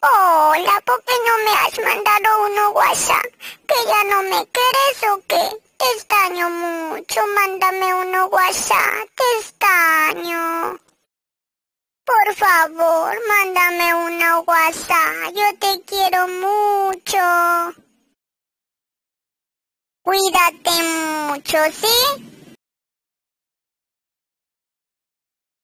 Hola, ¿por qué no me has mandado uno WhatsApp? ¿Que ya no me quieres o qué? Te extraño mucho, mándame uno WhatsApp, te extraño. Por favor, mándame uno WhatsApp, yo te quiero mucho. Cuídate mucho, ¿sí?